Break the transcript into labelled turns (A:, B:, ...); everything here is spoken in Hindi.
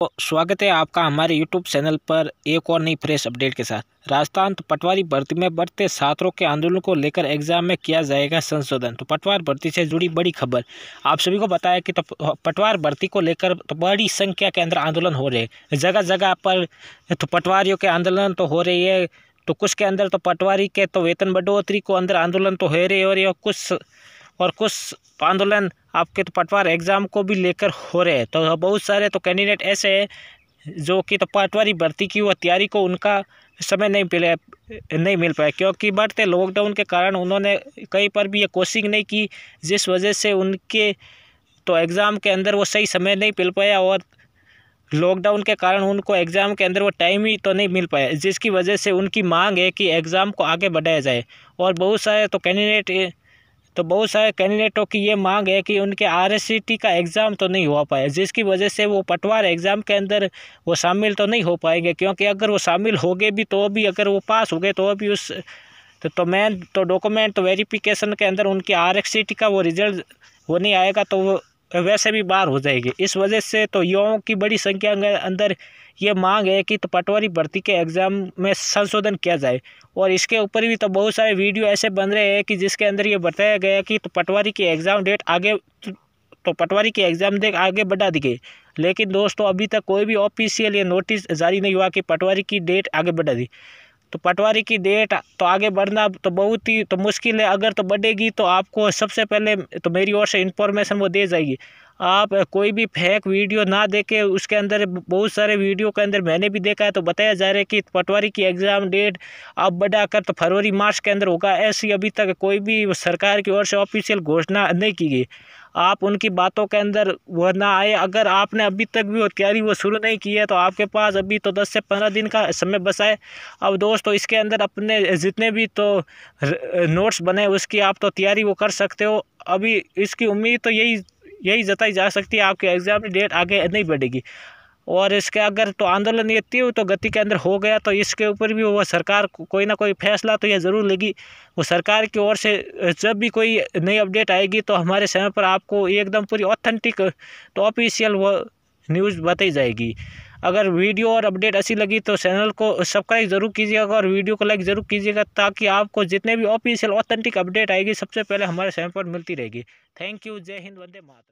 A: तो स्वागत है आपका हमारे यूट्यूब चैनल पर एक और नई फ्रेश अपडेट के साथ राजस्थान तो पटवारी भर्ती में बढ़ते छात्रों के आंदोलन को लेकर एग्जाम में किया जाएगा संशोधन तो पटवार भर्ती से जुड़ी बड़ी खबर आप सभी को बताया कि तो पटवार भर्ती को लेकर तो बड़ी संख्या के अंदर आंदोलन हो रहे जगह जगह पर तो पटवारियों के आंदोलन तो हो रही है तो कुछ के अंदर तो पटवारी के तो वेतन बढ़ोतरी को अंदर आंदोलन तो हो रहे और कुछ और कुछ आंदोलन आपके तो पटवार एग्ज़ाम को भी लेकर हो रहे हैं तो बहुत सारे तो कैंडिडेट ऐसे हैं जो कि तो पटवारी भर्ती की हुआ तैयारी को उनका समय नहीं मिले नहीं मिल पाया क्योंकि बढ़ते लॉकडाउन के कारण उन्होंने कहीं पर भी ये कोशिश नहीं की जिस वजह से उनके तो एग्ज़ाम के अंदर वो सही समय नहीं मिल पाया और लॉकडाउन के कारण उनको एग्ज़ाम के अंदर वो टाइम ही तो नहीं मिल पाया जिसकी वजह से उनकी मांग है कि एग्ज़ाम को आगे बढ़ाया जाए और बहुत सारे तो कैंडिडेट तो बहुत सारे कैंडिडेटों की ये मांग है कि उनके आर का एग्ज़ाम तो नहीं हो पाए जिसकी वजह से वो पटवार एग्ज़ाम के अंदर वो शामिल तो नहीं हो पाएंगे क्योंकि अगर वो शामिल हो गए भी तो भी अगर वो पास हो गए तो भी उस तो, तो मैं तो डॉक्यूमेंट तो वेरिफिकेशन के अंदर उनके आर का वो रिजल्ट वो नहीं आएगा तो वो वैसे भी बाहर हो जाएगी इस वजह से तो युवाओं की बड़ी संख्या के अंदर ये मांग है कि तो पटवारी भर्ती के एग्ज़ाम में संशोधन किया जाए और इसके ऊपर भी तो बहुत सारे वीडियो ऐसे बन रहे हैं कि जिसके अंदर ये बताया गया कि तो पटवारी की एग्ज़ाम डेट आगे तो पटवारी की एग्ज़ाम डेट आगे बढ़ा दी गई लेकिन दोस्तों अभी तक कोई भी ऑफिशियल ये नोटिस जारी नहीं हुआ कि पटवारी की डेट आगे बढ़ा दी तो पटवारी की डेट तो आगे बढ़ना तो बहुत ही तो मुश्किल है अगर तो बढ़ेगी तो आपको सबसे पहले तो मेरी ओर से इन्फॉर्मेशन वो दे जाएगी आप कोई भी फेक वीडियो ना देखें उसके अंदर बहुत सारे वीडियो के अंदर मैंने भी देखा है तो बताया जा रहा है कि पटवारी की एग्ज़ाम डेट अब बढ़ाकर तो फरवरी मार्च के अंदर होगा ऐसी अभी तक कोई भी सरकार की ओर से ऑफिशियल घोषणा नहीं की गई आप उनकी बातों के अंदर वो ना आए अगर आपने अभी तक भी वो तैयारी वो शुरू नहीं की है तो आपके पास अभी तो दस से पंद्रह दिन का समय बसा है अब दोस्तों इसके अंदर अपने जितने भी तो नोट्स बने उसकी आप तो तैयारी वो कर सकते हो अभी इसकी उम्मीद तो यही यही जताई जा सकती है आपके एग्ज़ाम की डेट आगे नहीं बढ़ेगी और इसके अगर तो आंदोलन ये तीव्र तो गति के अंदर हो गया तो इसके ऊपर भी वो सरकार कोई ना कोई फैसला तो यह ज़रूर लेगी वो सरकार की ओर से जब भी कोई नई अपडेट आएगी तो हमारे समय पर आपको एकदम पूरी ऑथेंटिक तो ऑफिशियल वो न्यूज़ बताई जाएगी अगर वीडियो और अपडेट अच्छी लगी तो चैनल को सब्सक्राइब ज़रूर कीजिएगा और वीडियो को लाइक ज़रूर कीजिएगा ताकि आपको जितने भी ऑफिशियल ऑथेंटिक अपडेट आएगी सबसे पहले हमारे चैनल पर मिलती रहेगी थैंक यू जय हिंद वंदे महात